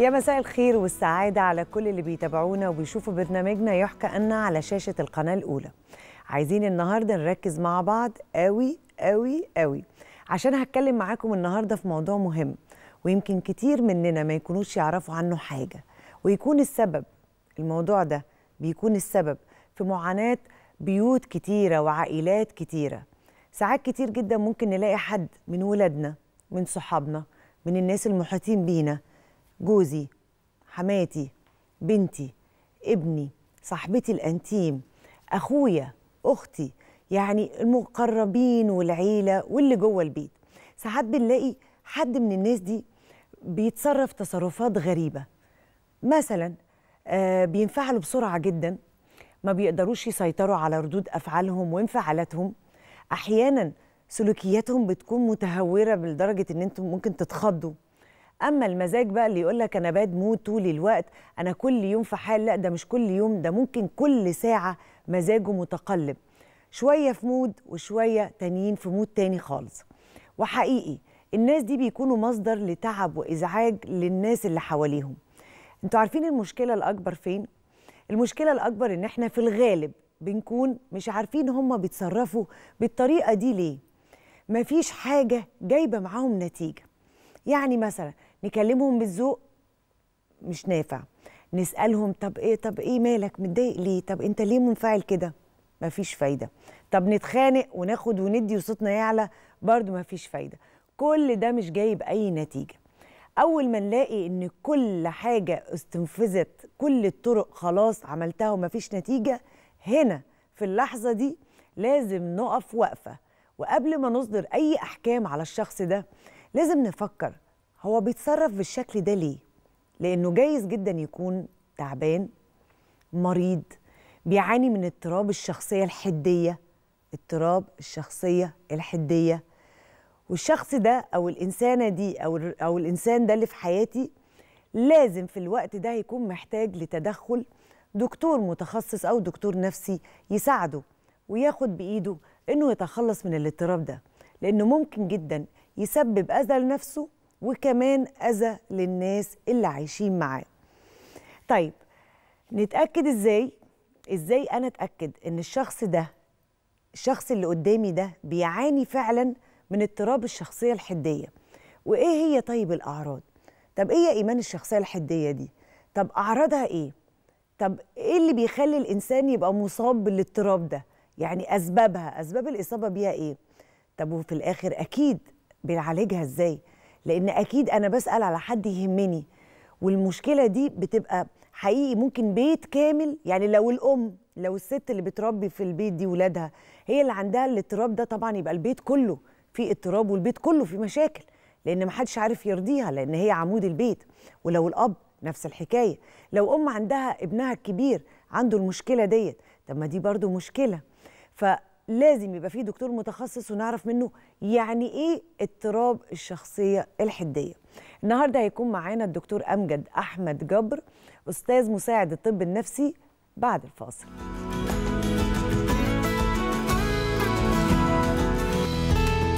يا مساء الخير والسعادة على كل اللي بيتابعونا وبيشوفوا برنامجنا يحكى أن على شاشة القناة الأولى عايزين النهاردة نركز مع بعض قوي قوي قوي عشان هتكلم معاكم النهاردة في موضوع مهم ويمكن كتير مننا ما يكونوش يعرفوا عنه حاجة ويكون السبب الموضوع ده بيكون السبب في معاناة بيوت كتيرة وعائلات كتيرة ساعات كتير جدا ممكن نلاقي حد من ولادنا من صحابنا من الناس المحيطين بينا جوزي حماتي بنتي ابني صاحبتي الانتيم اخويا اختي يعني المقربين والعيله واللي جوه البيت ساعات بنلاقي حد من الناس دي بيتصرف تصرفات غريبه مثلا آه بينفعلوا بسرعه جدا ما بيقدروش يسيطروا على ردود افعالهم وانفعالاتهم احيانا سلوكياتهم بتكون متهوره لدرجه ان انتم ممكن تتخضوا اما المزاج بقى اللي يقول لك انا باد مود طول الوقت انا كل يوم في حال لا ده مش كل يوم ده ممكن كل ساعه مزاجه متقلب شويه في مود وشويه تانيين في مود تاني خالص وحقيقي الناس دي بيكونوا مصدر لتعب وازعاج للناس اللي حواليهم انتوا عارفين المشكله الاكبر فين المشكله الاكبر ان احنا في الغالب بنكون مش عارفين هما بيتصرفوا بالطريقه دي ليه مفيش حاجه جايبه معاهم نتيجه يعني مثلا نكلمهم بالذوق مش نافع نسالهم طب ايه طب ايه مالك متضايق ليه طب انت ليه منفعل كده مفيش فايده طب نتخانق وناخد وندي وصوتنا يعلى برضو مفيش فايده كل ده مش جايب اي نتيجه اول ما نلاقي ان كل حاجه استنفذت كل الطرق خلاص عملتها ومفيش نتيجه هنا في اللحظه دي لازم نقف وقفه وقبل ما نصدر اي احكام على الشخص ده لازم نفكر هو بيتصرف بالشكل ده ليه لانه جايز جدا يكون تعبان مريض بيعاني من اضطراب الشخصيه الحديه اضطراب الشخصيه الحديه والشخص ده او الانسانه دي او او الانسان ده اللي في حياتي لازم في الوقت ده يكون محتاج لتدخل دكتور متخصص او دكتور نفسي يساعده وياخد بايده انه يتخلص من الاضطراب ده لانه ممكن جدا يسبب اذى لنفسه وكمان أذى للناس اللي عايشين معاه طيب نتأكد إزاي؟ إزاي أنا أتأكد إن الشخص ده الشخص اللي قدامي ده بيعاني فعلا من اضطراب الشخصية الحدية وإيه هي طيب الأعراض؟ طب إيه إيمان الشخصية الحدية دي؟ طب أعراضها إيه؟ طب إيه اللي بيخلي الإنسان يبقى مصاب بالاضطراب ده؟ يعني أسبابها أسباب الإصابة بيها إيه؟ طب وفي الآخر أكيد بنعالجها إزاي؟ لان اكيد انا بسال على حد يهمني والمشكله دي بتبقى حقيقي ممكن بيت كامل يعني لو الام لو الست اللي بتربي في البيت دي ولادها هي اللي عندها الاضطراب ده طبعا يبقى البيت كله فيه اضطراب والبيت كله فيه مشاكل لان محدش عارف يرضيها لان هي عمود البيت ولو الاب نفس الحكايه لو ام عندها ابنها الكبير عنده المشكله ديت طب ما دي برضو مشكله ف لازم يبقى فيه دكتور متخصص ونعرف منه يعني ايه اضطراب الشخصيه الحديه. النهارده هيكون معانا الدكتور امجد احمد جبر استاذ مساعد الطب النفسي بعد الفاصل.